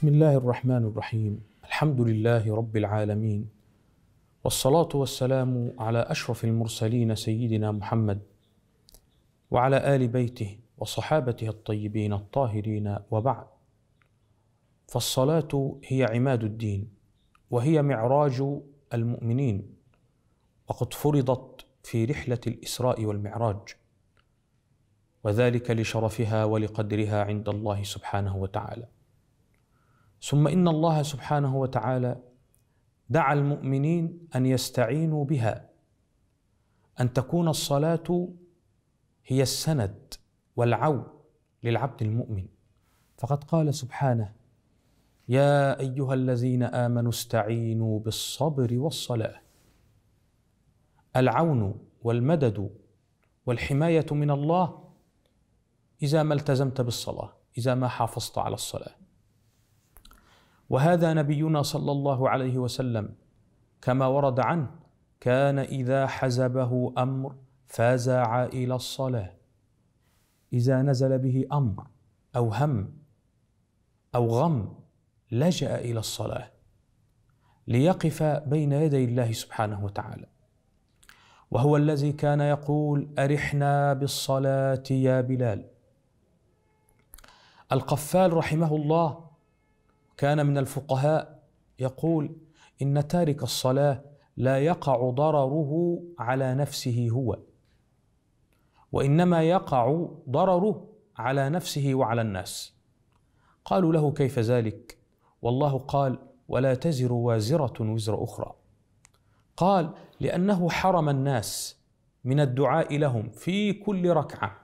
بسم الله الرحمن الرحيم الحمد لله رب العالمين والصلاه والسلام على اشرف المرسلين سيدنا محمد وعلى ال بيته وصحابته الطيبين الطاهرين وبعد فالصلاه هي عماد الدين وهي معراج المؤمنين وقد فرضت في رحله الاسراء والمعراج وذلك لشرفها ولقدرها عند الله سبحانه وتعالى ثم ان الله سبحانه وتعالى دعا المؤمنين ان يستعينوا بها ان تكون الصلاه هي السند والعون للعبد المؤمن فقد قال سبحانه يا ايها الذين امنوا استعينوا بالصبر والصلاه العون والمدد والحمايه من الله اذا ما التزمت بالصلاه اذا ما حافظت على الصلاه وهذا نبينا صلى الله عليه وسلم كما ورد عنه كان اذا حزبه امر فزع الى الصلاه اذا نزل به امر او هم او غم لجا الى الصلاه ليقف بين يدي الله سبحانه وتعالى وهو الذي كان يقول ارحنا بالصلاه يا بلال القفال رحمه الله كان من الفقهاء يقول ان تارك الصلاه لا يقع ضرره على نفسه هو وانما يقع ضرره على نفسه وعلى الناس قالوا له كيف ذلك والله قال ولا تزر وازره وزر اخرى قال لانه حرم الناس من الدعاء لهم في كل ركعه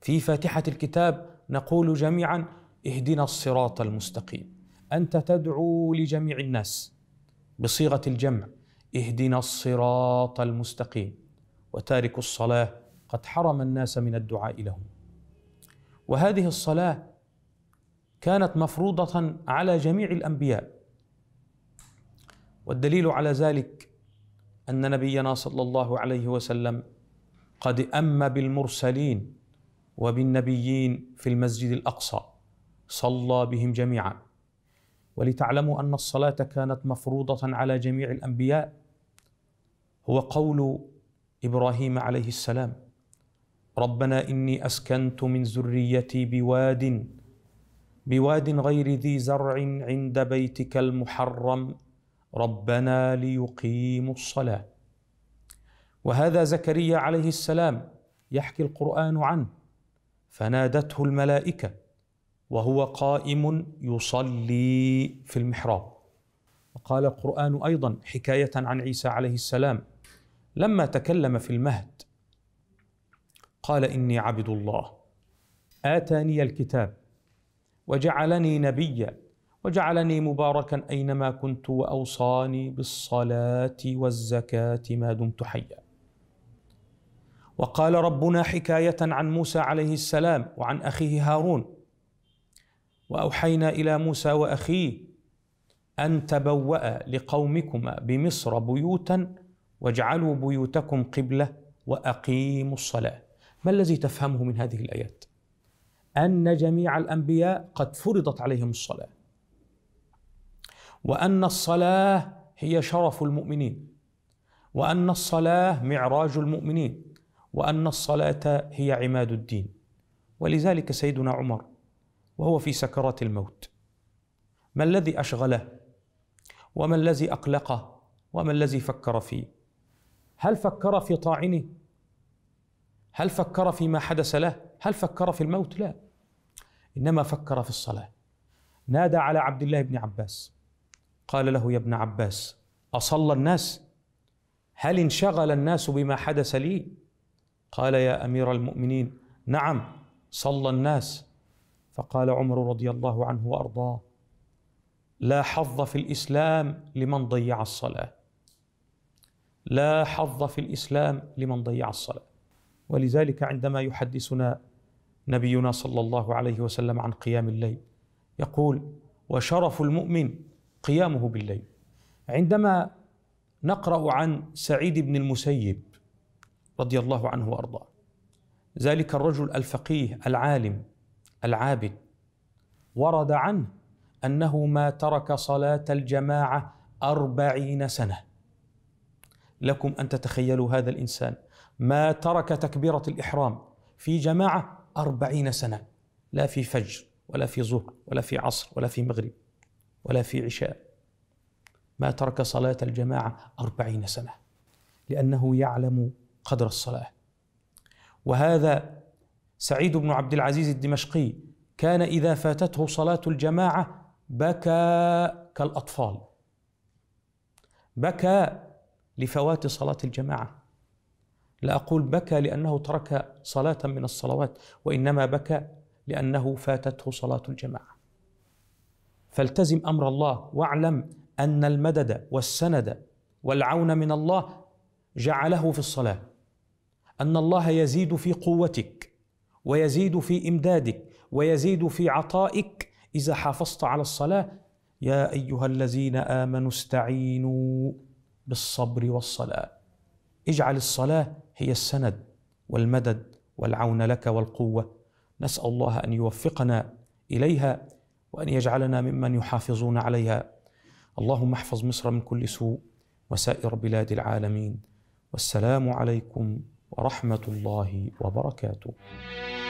في فاتحه الكتاب نقول جميعا اهدنا الصراط المستقيم انت تدعو لجميع الناس بصيغه الجمع اهدنا الصراط المستقيم وتارك الصلاه قد حرم الناس من الدعاء له وهذه الصلاه كانت مفروضه على جميع الانبياء والدليل على ذلك ان نبينا صلى الله عليه وسلم قد أم بالمرسلين وبالنبيين في المسجد الأقصى صلى بهم جميعا ولتعلموا ان الصلاه كانت مفروضه على جميع الانبياء هو قول ابراهيم عليه السلام ربنا اني اسكنت من ذريتي بواد بواد غير ذي زرع عند بيتك المحرم ربنا ليقيموا الصلاه وهذا زكريا عليه السلام يحكي القران عنه فنادته الملائكه وهو قائم يصلي في المحراب وقال القرآن أيضا حكاية عن عيسى عليه السلام لما تكلم في المهد قال إني عبد الله آتاني الكتاب وجعلني نبيا وجعلني مباركا أينما كنت وأوصاني بالصلاة والزكاة ما دمت حيا وقال ربنا حكاية عن موسى عليه السلام وعن أخيه هارون واوحينا الى موسى واخيه ان تبوا لقومكما بمصر بيوتا واجعلوا بيوتكم قبله واقيموا الصلاه ما الذي تفهمه من هذه الايات ان جميع الانبياء قد فرضت عليهم الصلاه وان الصلاه هي شرف المؤمنين وان الصلاه معراج المؤمنين وان الصلاه هي عماد الدين ولذلك سيدنا عمر وهو في سكرات الموت ما الذي اشغله وما الذي اقلقه وما الذي فكر فيه هل فكر في طاعنه هل فكر فيما حدث له هل فكر في الموت لا انما فكر في الصلاه نادى على عبد الله بن عباس قال له يا ابن عباس اصلى الناس هل انشغل الناس بما حدث لي قال يا امير المؤمنين نعم صلى الناس فقال عمر رضي الله عنه وارضاه لا حظ في الاسلام لمن ضيع الصلاه لا حظ في الاسلام لمن ضيع الصلاه ولذلك عندما يحدثنا نبينا صلى الله عليه وسلم عن قيام الليل يقول وشرف المؤمن قيامه بالليل عندما نقرا عن سعيد بن المسيب رضي الله عنه وارضاه ذلك الرجل الفقيه العالم العابد ورد عنه انه ما ترك صلاه الجماعه اربعين سنه لكم ان تتخيلوا هذا الانسان ما ترك تكبيره الاحرام في جماعه أربعين سنة لا في فجر ولا في ظهر ولا في عصر ولا في مغرب ولا في عشاء ما ترك صلاة الجماعة أربعين سنة لأنه يعلم قدر الصلاة وهذا سعيد بن عبد العزيز الدمشقي كان اذا فاتته صلاه الجماعه بكى كالاطفال بكى لفوات صلاه الجماعه لا اقول بكى لانه ترك صلاه من الصلوات وانما بكى لانه فاتته صلاه الجماعه فالتزم امر الله واعلم ان المدد والسند والعون من الله جعله في الصلاه ان الله يزيد في قوتك ويزيد في إمدادك ويزيد في عطائك إذا حافظت على الصلاة يا أيها الذين آمنوا استعينوا بالصبر والصلاة اجعل الصلاة هي السند والمدد والعون لك والقوة نسأل الله أن يوفقنا إليها وأن يجعلنا ممن يحافظون عليها اللهم احفظ مصر من كل سوء وسائر بلاد العالمين والسلام عليكم ورحمه الله وبركاته